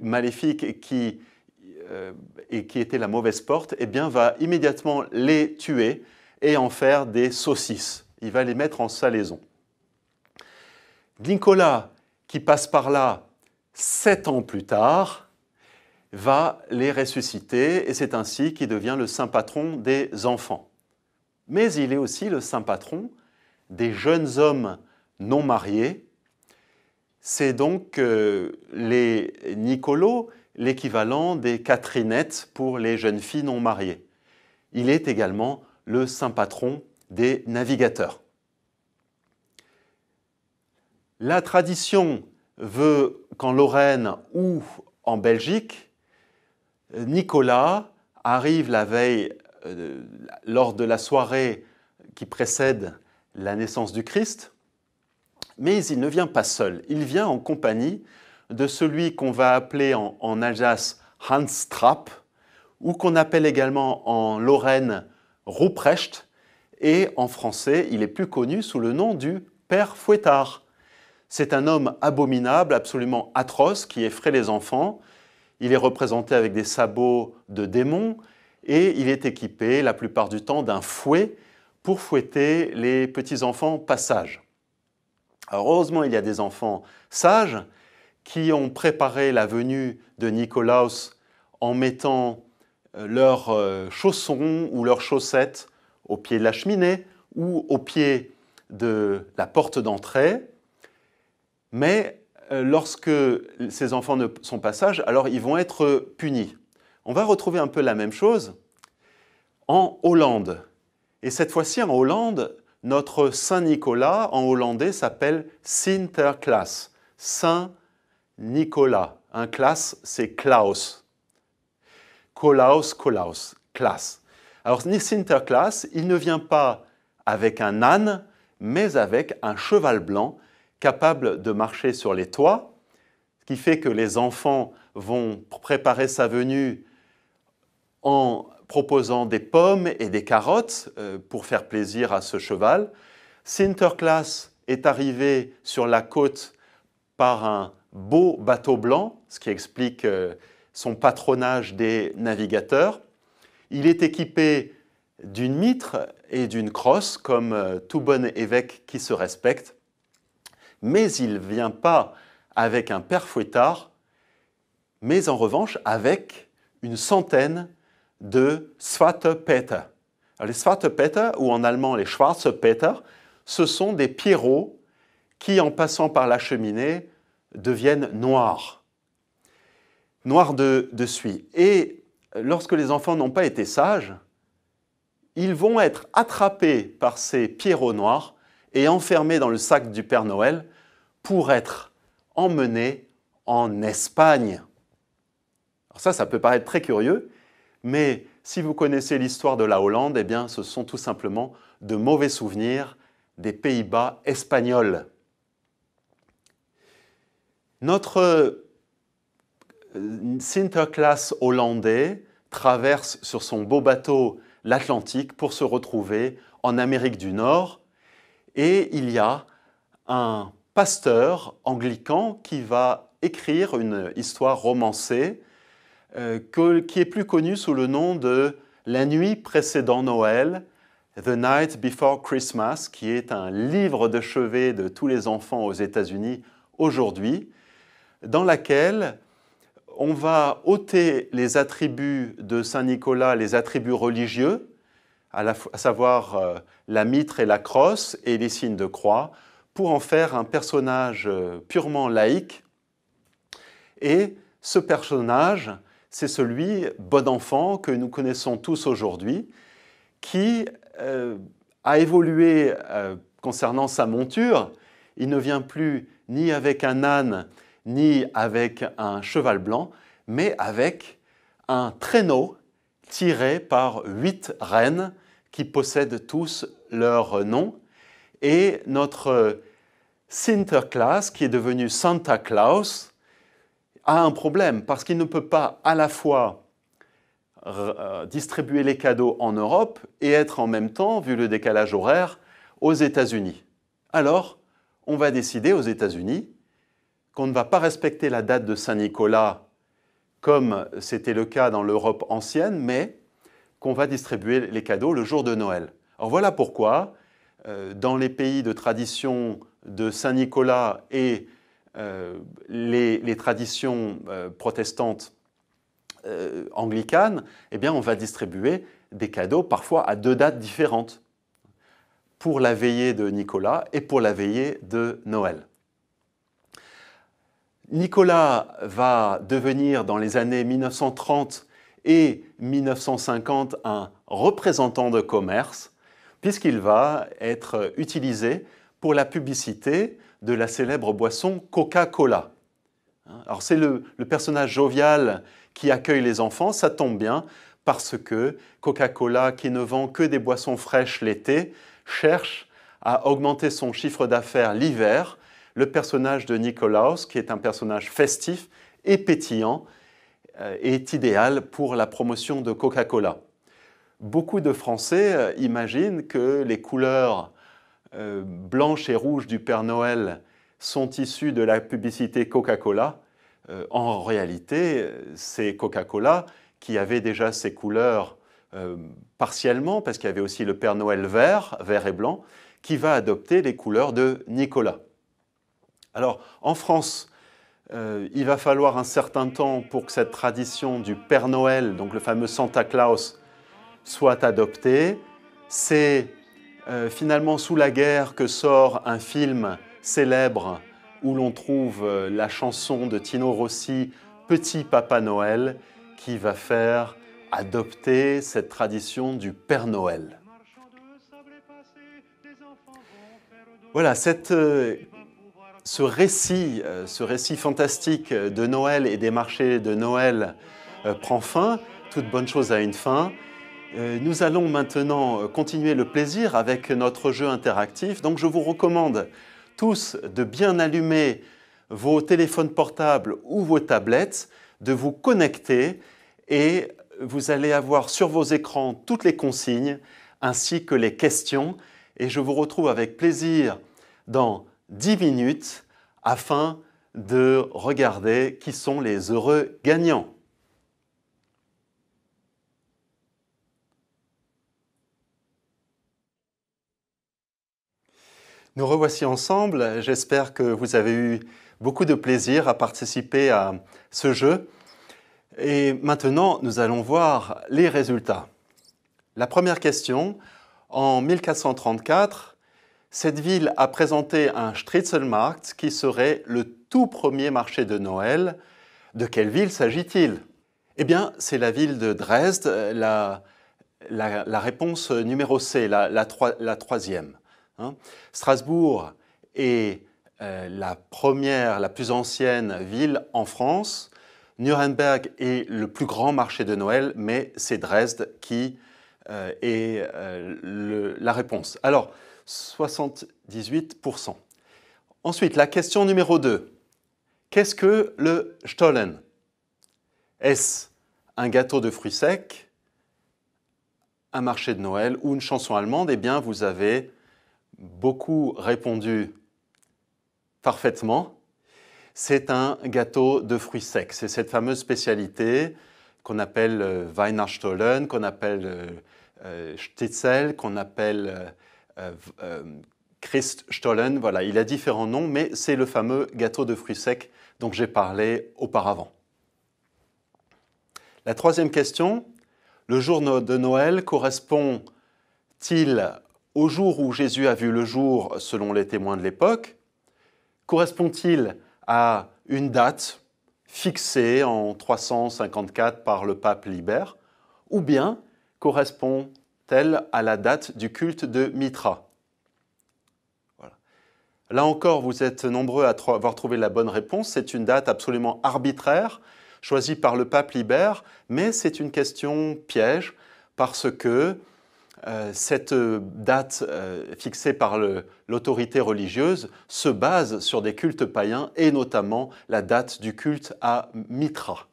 maléfique et qui, euh, et qui était la mauvaise porte, eh bien va immédiatement les tuer et en faire des saucisses. Il va les mettre en salaison. Nicolas, qui passe par là sept ans plus tard, va les ressusciter et c'est ainsi qu'il devient le saint patron des enfants. Mais il est aussi le saint patron des jeunes hommes non mariés. C'est donc euh, les Nicolos, l'équivalent des Catherinettes pour les jeunes filles non mariées. Il est également le saint patron des navigateurs. La tradition veut qu'en Lorraine ou en Belgique, Nicolas arrive la veille, euh, lors de la soirée qui précède la naissance du Christ, mais il ne vient pas seul, il vient en compagnie de celui qu'on va appeler en, en, Alsace Hans Trapp, ou qu'on appelle également en Lorraine Ruprecht, et en français, il est plus connu sous le nom du Père Fouettard. C'est un homme abominable, absolument atroce, qui effraie les enfants, il est représenté avec des sabots de démons et il est équipé la plupart du temps d'un fouet pour fouetter les petits-enfants pas heureusement, il y a des enfants sages qui ont préparé la venue de Nicolas en mettant euh, leurs euh, chaussons ou leurs chaussettes au pied de la cheminée ou au pied de la porte d'entrée. Mais euh, lorsque ces enfants ne sont pas sages, alors ils vont être punis. On va retrouver un peu la même chose en Hollande. Et cette fois-ci, en Hollande, notre Saint Nicolas, en hollandais, s'appelle Sinterklaas. Saint Nicolas. Un Klaas, c'est Klaus. Kolaus, Kolaus, Klaas. Alors, Sinterklaas, il ne vient pas avec un âne, mais avec un cheval blanc capable de marcher sur les toits, ce qui fait que les enfants vont préparer sa venue en proposant des pommes et des carottes euh, pour faire plaisir à ce cheval. Sinterklaas est arrivé sur la côte par un beau bateau blanc, ce qui explique euh, son patronage des navigateurs. Il est équipé d'une mitre et d'une crosse comme euh, tout bon évêque qui se respecte mais il ne vient pas avec un père fouettard, mais en revanche avec une centaine de Peter ». Les Svatepeter, ou en allemand les Schwarzepeter, ce sont des pierrots qui, en passant par la cheminée, deviennent noirs, noirs de, de suie. Et lorsque les enfants n'ont pas été sages, ils vont être attrapés par ces pierrots noirs et enfermé dans le sac du Père Noël pour être emmené en Espagne. Alors ça, ça peut paraître très curieux, mais si vous connaissez l'histoire de la Hollande, eh bien ce sont tout simplement de mauvais souvenirs des Pays-Bas espagnols. Notre euh, Sinterklaas hollandais traverse sur son beau bateau l'Atlantique pour se retrouver en Amérique du Nord et il y a un pasteur anglican qui va écrire une histoire romancée euh, qui est plus connue sous le nom de La nuit précédant Noël, The Night Before Christmas, qui est un livre de chevet de tous les enfants aux États-Unis aujourd'hui, dans laquelle on va ôter les attributs de Saint Nicolas, les attributs religieux, à, savoir euh, la mitre et la crosse et les signes de croix, pour en faire un personnage euh, purement laïque. Et ce personnage, c'est celui bon enfant que nous connaissons tous aujourd'hui, qui euh, a évolué concernant sa monture. Il ne vient plus ni avec un âne, ni avec un cheval blanc, mais avec un traîneau tiré par huit reines qui possèdent tous leur nom. Et notre Sinterklaas, qui est devenu Santa Claus, a un problème parce qu'il ne peut pas à la fois euh, distribuer les cadeaux en Europe et être en même temps, vu le décalage horaire, aux États-Unis. Alors, on va décider aux États-Unis qu'on ne va pas respecter la date de Saint-Nicolas comme c'était le cas dans l'Europe ancienne, mais qu'on va distribuer les cadeaux le jour de Noël. Alors voilà pourquoi, euh, dans les pays de tradition de Saint-Nicolas et euh, les, traditions euh, protestantes anglicanes, eh bien on va distribuer des cadeaux parfois à deux dates différentes, pour la veillée de Nicolas et pour la veillée de Noël. Nicolas va devenir dans les années 1930 et 1950 un représentant de commerce, puisqu'il va être utilisé pour la publicité de la célèbre boisson Coca-Cola. Alors c'est le, le, personnage jovial qui accueille les enfants, ça tombe bien, parce que Coca-Cola, qui ne vend que des boissons fraîches l'été, cherche à augmenter son chiffre d'affaires l'hiver le personnage de Nikolaus, qui est un personnage festif et pétillant, euh, est idéal pour la promotion de Coca-Cola. Beaucoup de Français euh, imaginent que les couleurs euh, blanches et rouges du Père Noël sont issues de la publicité Coca-Cola. en réalité, c'est Coca-Cola qui avait déjà ses couleurs partiellement, parce qu'il y avait aussi le Père Noël vert, vert et blanc, qui va adopter les couleurs de Nicolas. Alors, en France, euh, il va falloir un certain temps pour que cette tradition du Père Noël, donc le fameux Santa Claus, soit adoptée. C'est euh, finalement sous la guerre que sort un film célèbre où l'on trouve euh, la chanson de Tino Rossi, Petit Papa Noël, qui va faire adopter cette tradition du Père Noël. Voilà, cette ce récit, euh, ce récit fantastique de Noël et des marchés de Noël euh, prend fin. Toute bonne chose a une fin. Euh, nous allons maintenant continuer le plaisir avec notre jeu interactif. Donc je vous recommande tous de bien allumer vos téléphones portables ou vos tablettes, de vous connecter et vous allez avoir sur vos écrans toutes les consignes ainsi que les questions. Et je vous retrouve avec plaisir dans 10 minutes afin de regarder qui sont les heureux gagnants. Nous revoici ensemble. J'espère que vous avez eu beaucoup de plaisir à participer à ce jeu. Et maintenant, nous allons voir les résultats. La première question, en 1434, cette ville a présenté un Stritzelmarkt qui serait le tout premier marché de Noël. De quelle ville s'agit-il Eh bien, c'est la ville de Dresde, euh, la, réponse numéro C, la, troisième. Hein. Strasbourg est euh, la première, la plus ancienne ville en France. Nuremberg est le plus grand marché de Noël, mais c'est Dresde qui euh, est la réponse. Alors, 78%. Ensuite, la question numéro 2. Qu'est-ce que le Stollen Est-ce un gâteau de fruits secs un marché de Noël ou une chanson allemande, eh bien, vous avez beaucoup répondu parfaitement. C'est un gâteau de fruits secs. C'est cette fameuse spécialité qu'on appelle euh, Weihnachtsstollen, qu'on appelle euh, euh, Stitzel, qu'on appelle euh, euh, Christstollen, voilà, il a différents noms, mais c'est le fameux gâteau de fruits secs dont j'ai parlé auparavant. La troisième question, le jour de Noël correspond-il au jour où Jésus a vu le jour selon les témoins de l'époque Correspond-il à une date fixée en 354 par le pape Libère Ou bien correspond telle à la date du culte de Mitra. Là encore, vous êtes nombreux à avoir trouvé la bonne réponse. C'est une date absolument arbitraire, choisie par le pape Libère, mais c'est une question piège parce que euh, cette date euh, fixée par l'autorité religieuse se base sur des cultes païens et notamment la date du culte à Mitra.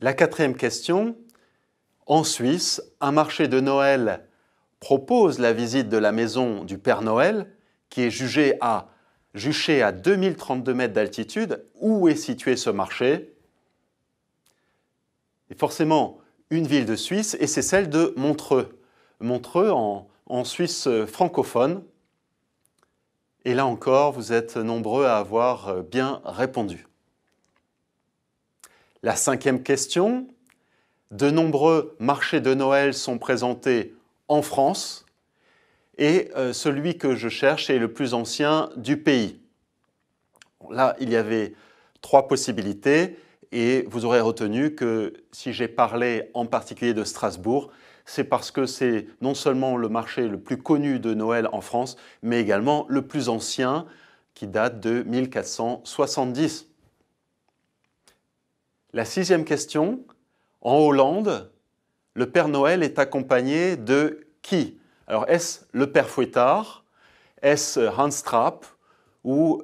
La quatrième question, en Suisse, un marché de Noël propose la visite de la maison du Père Noël, qui est jugée à, jucher à 2032 mètres d'altitude. Où est situé ce marché Et forcément, une ville de Suisse, et c'est celle de Montreux. Montreux, en Suisse francophone. Et là encore, vous êtes nombreux à avoir euh, bien répondu. La cinquième question, de nombreux marchés de Noël sont présentés en France et euh, celui que je cherche est le plus ancien du pays. Là, il y avait trois possibilités et vous aurez retenu que si j'ai parlé en particulier de Strasbourg, c'est parce que c'est non seulement le marché le plus connu de Noël en France, mais également le plus ancien qui date de 1470. La sixième question, en Hollande, le Père Noël est accompagné de qui Alors est-ce le Père Fouettard Est-ce euh, Hans Trapp Ou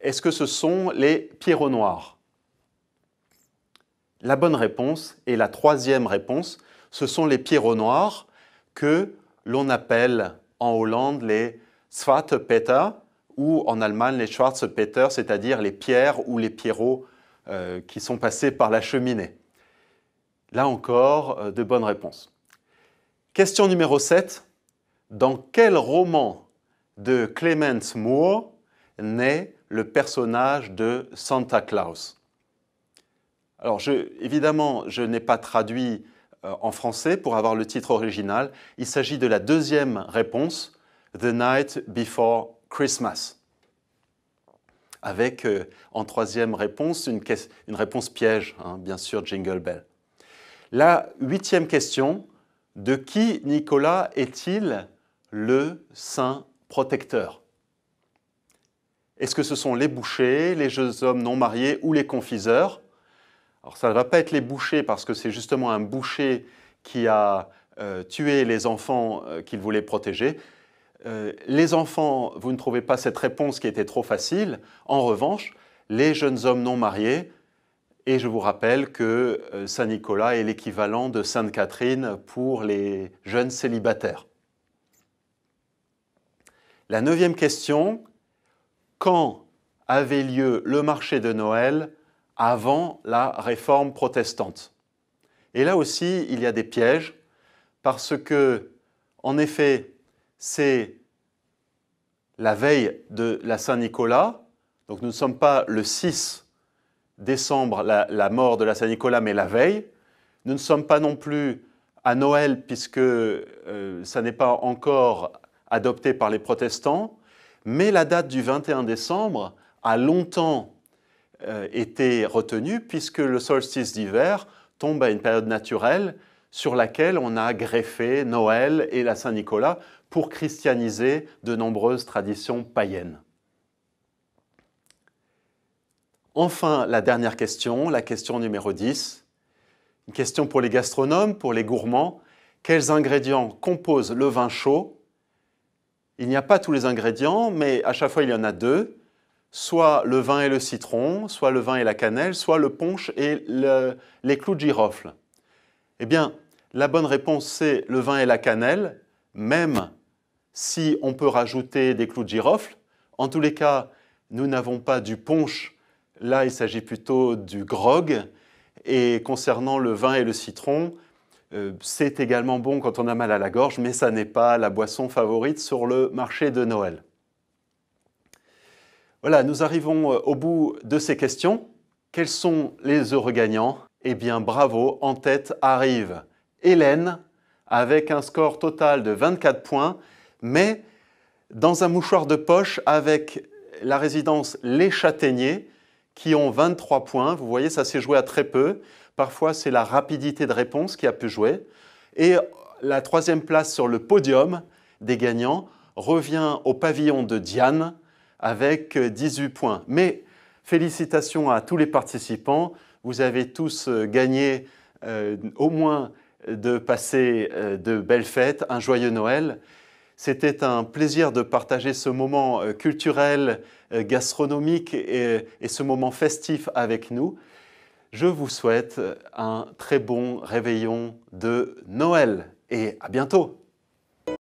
est-ce que ce sont les Pierrots Noirs La bonne réponse, et la troisième réponse, ce sont les Pierrots Noirs que l'on appelle en Hollande les Peter ou en Allemagne les Schwarze Peter, c'est-à-dire les pierres ou les pierrots euh, qui sont passés par la cheminée. Là encore, euh, de bonnes réponses. Question numéro 7. Dans quel roman de Clement Moore naît le personnage de Santa Claus Alors, évidemment, je n'ai pas traduit euh, en français pour avoir le titre original. Il s'agit de la deuxième réponse, The Night Before Christmas. Avec euh, en troisième réponse une, réponse piège, hein, bien sûr, Jingle Bell. La huitième question, de qui Nicolas est-il le saint protecteur Est-ce que ce sont les bouchers, les jeunes hommes non mariés ou les confiseurs Alors ça ne va pas être les bouchers parce que c'est justement un boucher qui a euh, tué les enfants euh, qu'il voulait protéger. Euh, les enfants, vous ne trouvez pas cette réponse qui était trop facile. En revanche, les jeunes hommes non mariés, et je vous rappelle que euh, Saint-Nicolas est l'équivalent de Sainte-Catherine pour les jeunes célibataires. La neuvième question, quand avait lieu le marché de Noël avant la réforme protestante Et là aussi, il y a des pièges, parce que, en effet, c'est la veille de la Saint-Nicolas, donc nous ne sommes pas le 6 décembre la, mort de la Saint-Nicolas, mais la veille. Nous ne sommes pas non plus à Noël, puisque euh, ça n'est pas encore adopté par les protestants, mais la date du 21 décembre a longtemps euh, été retenue, puisque le solstice d'hiver tombe à une période naturelle sur laquelle on a greffé Noël et la Saint-Nicolas pour christianiser de nombreuses traditions païennes. Enfin, la dernière question, la question numéro 10. Une question pour les gastronomes, pour les gourmands. Quels ingrédients composent le vin chaud Il n'y a pas tous les ingrédients, mais à chaque fois il y en a deux. Soit le vin et le citron, soit le vin et la cannelle, soit le punch et les clous de girofle. Eh bien, la bonne réponse c'est le vin et la cannelle, même si on peut rajouter des clous de girofle. En tous les cas, nous n'avons pas du punch Là, il s'agit plutôt du grog. Et concernant le vin et le citron, euh, c'est également bon quand on a mal à la gorge, mais ça n'est pas la boisson favorite sur le marché de Noël. Voilà, nous arrivons euh, au bout de ces questions. Quels sont les heureux gagnants Eh bien, bravo, en tête arrive Hélène avec un score total de 24 points, mais dans un mouchoir de poche avec la résidence Les Châtaigniers qui ont 23 points. Vous voyez, ça s'est joué à très peu. Parfois, c'est la rapidité de réponse qui a pu jouer. Et la troisième place sur le podium des gagnants revient au pavillon de Diane avec 18 points. Mais félicitations à tous les participants. Vous avez tous euh, gagné euh, au moins de passer euh, de belles fêtes, un joyeux Noël c'était un plaisir de partager ce moment euh, culturel, euh, gastronomique et, ce moment festif avec nous. Je vous souhaite un très bon réveillon de Noël et à bientôt